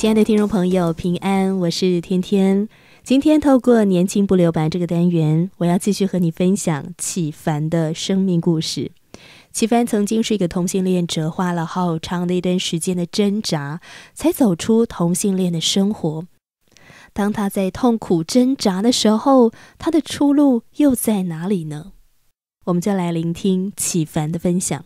亲爱的听众朋友，平安，我是天天。今天透过“年轻不留白”这个单元，我要继续和你分享启凡的生命故事。启凡曾经是一个同性恋者，花了好长的一段时间的挣扎，才走出同性恋的生活。当他在痛苦挣扎的时候，他的出路又在哪里呢？我们就来聆听启凡的分享。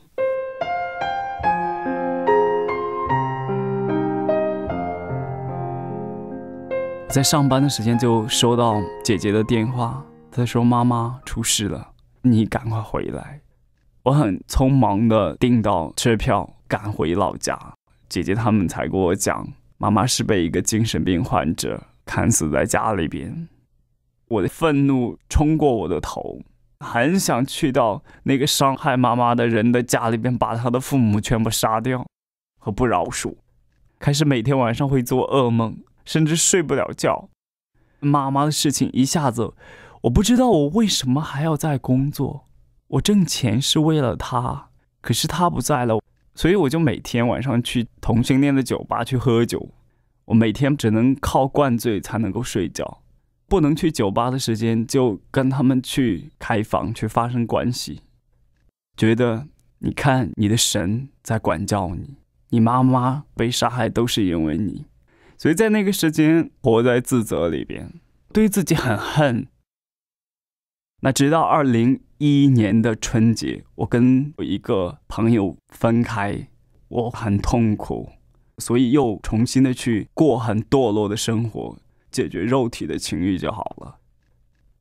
在上班的时间就收到姐姐的电话，她说妈妈出事了，你赶快回来。我很匆忙的订到车票赶回老家，姐姐他们才跟我讲，妈妈是被一个精神病患者砍死在家里边。我的愤怒冲过我的头，很想去到那个伤害妈妈的人的家里边，把他的父母全部杀掉，和不饶恕。开始每天晚上会做噩梦。甚至睡不了觉，妈妈的事情一下子，我不知道我为什么还要在工作。我挣钱是为了她，可是她不在了，所以我就每天晚上去同性恋的酒吧去喝酒。我每天只能靠灌醉才能够睡觉，不能去酒吧的时间就跟他们去开房去发生关系，觉得你看你的神在管教你，你妈妈被杀害都是因为你。所以，在那个时间，活在自责里边，对自己很恨。那直到二零一一年的春节，我跟我一个朋友分开，我很痛苦，所以又重新的去过很堕落的生活，解决肉体的情欲就好了。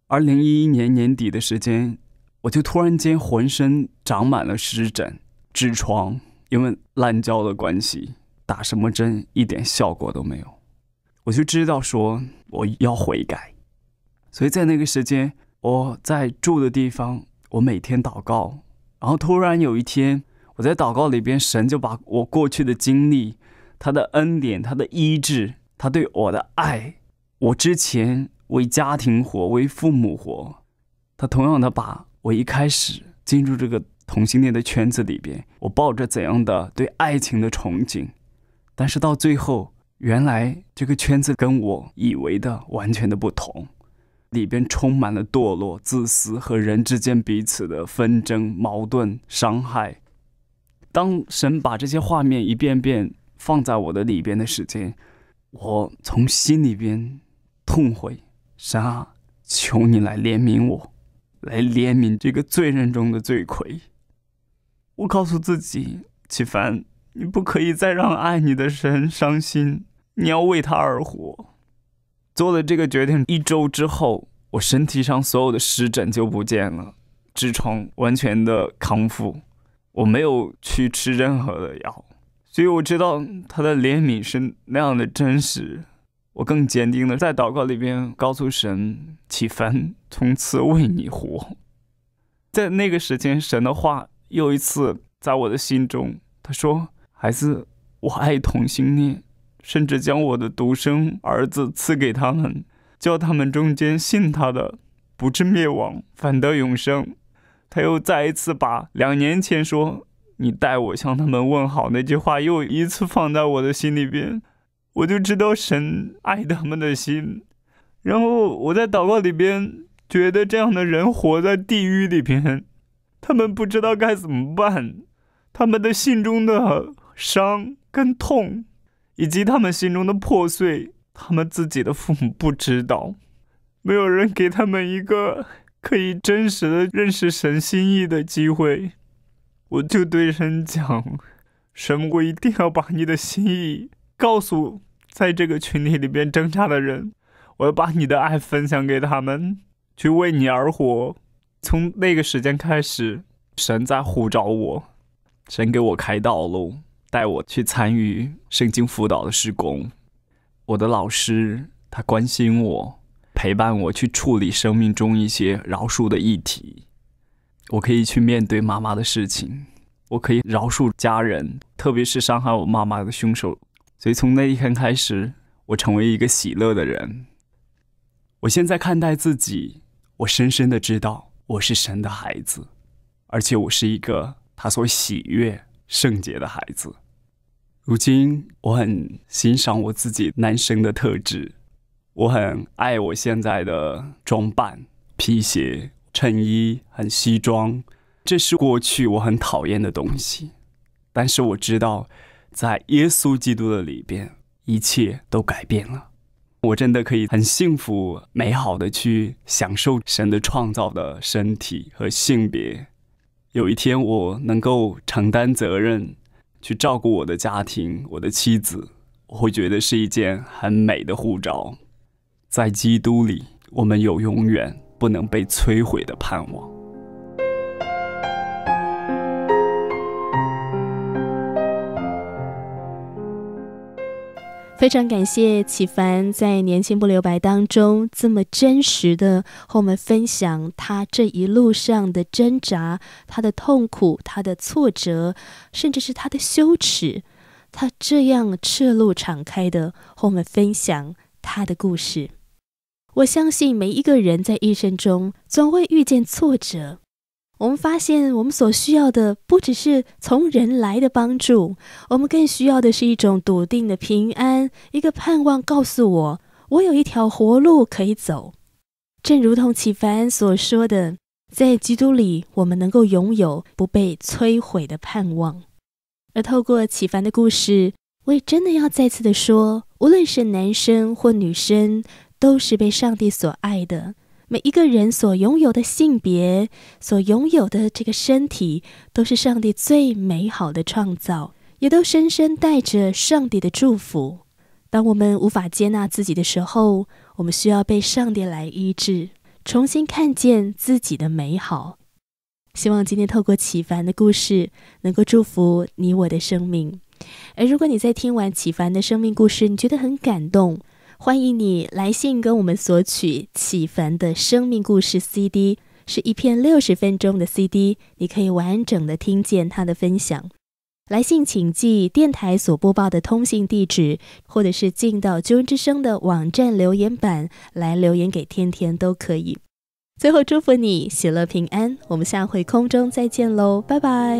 二零一一年年底的时间，我就突然间浑身长满了湿疹、痔疮，因为滥交的关系，打什么针一点效果都没有。我就知道，说我要悔改，所以在那个时间，我在住的地方，我每天祷告。然后突然有一天，我在祷告里边，神就把我过去的经历、他的恩典、他的医治、他对我的爱，我之前为家庭活、为父母活，他同样的把我一开始进入这个同性恋的圈子里边，我抱着怎样的对爱情的憧憬，但是到最后。原来这个圈子跟我以为的完全的不同，里边充满了堕落、自私和人之间彼此的纷争、矛盾、伤害。当神把这些画面一遍遍放在我的里边的时间，我从心里边痛悔，神啊，求你来怜悯我，来怜悯这个罪人中的罪魁。我告诉自己，启凡，你不可以再让爱你的神伤心。你要为他而活，做了这个决定一周之后，我身体上所有的湿疹就不见了，痔疮完全的康复，我没有去吃任何的药，所以我知道他的怜悯是那样的真实。我更坚定的在祷告里边告诉神：启凡，从此为你活。在那个时间，神的话又一次在我的心中，他说：“孩子，我爱同性恋。”甚至将我的独生儿子赐给他们，叫他们中间信他的，不至灭亡，反得永生。他又再一次把两年前说“你代我向他们问好”那句话又一次放在我的心里边，我就知道神爱他们的心。然后我在祷告里边觉得，这样的人活在地狱里边，他们不知道该怎么办，他们的心中的伤跟痛。以及他们心中的破碎，他们自己的父母不知道，没有人给他们一个可以真实的认识神心意的机会。我就对神讲：“神，我一定要把你的心意告诉在这个群体里边挣扎的人，我要把你的爱分享给他们，去为你而活。”从那个时间开始，神在呼召我，神给我开道路。带我去参与圣经辅导的施工，我的老师他关心我，陪伴我去处理生命中一些饶恕的议题。我可以去面对妈妈的事情，我可以饶恕家人，特别是伤害我妈妈的凶手。所以从那一天开始，我成为一个喜乐的人。我现在看待自己，我深深的知道我是神的孩子，而且我是一个他所喜悦。圣洁的孩子，如今我很欣赏我自己男神的特质，我很爱我现在的装扮、皮鞋、衬衣、很西装，这是过去我很讨厌的东西。但是我知道，在耶稣基督的里边，一切都改变了。我真的可以很幸福、美好的去享受神的创造的身体和性别。有一天，我能够承担责任，去照顾我的家庭、我的妻子，我会觉得是一件很美的护照。在基督里，我们有永远不能被摧毁的盼望。非常感谢启凡在《年轻不留白》当中这么真实的和我们分享他这一路上的挣扎、他的痛苦、他的挫折，甚至是他的羞耻。他这样赤露敞开的和我们分享他的故事。我相信每一个人在一生中总会遇见挫折。我们发现，我们所需要的不只是从人来的帮助，我们更需要的是一种笃定的平安，一个盼望告诉我，我有一条活路可以走。正如同启凡所说的，在基督里，我们能够拥有不被摧毁的盼望。而透过启凡的故事，我也真的要再次的说，无论是男生或女生，都是被上帝所爱的。每一个人所拥有的性别，所拥有的这个身体，都是上帝最美好的创造，也都深深带着上帝的祝福。当我们无法接纳自己的时候，我们需要被上帝来医治，重新看见自己的美好。希望今天透过启凡的故事，能够祝福你我的生命。而如果你在听完启凡的生命故事，你觉得很感动。欢迎你来信跟我们索取启凡的生命故事 CD，是一篇六十分钟的 CD，你可以完整的听见他的分享。来信请寄电台所播报的通信地址，或者是进到《新之声》的网站留言板来留言给天天都可以。最后祝福你喜乐平安，我们下回空中再见喽，拜拜。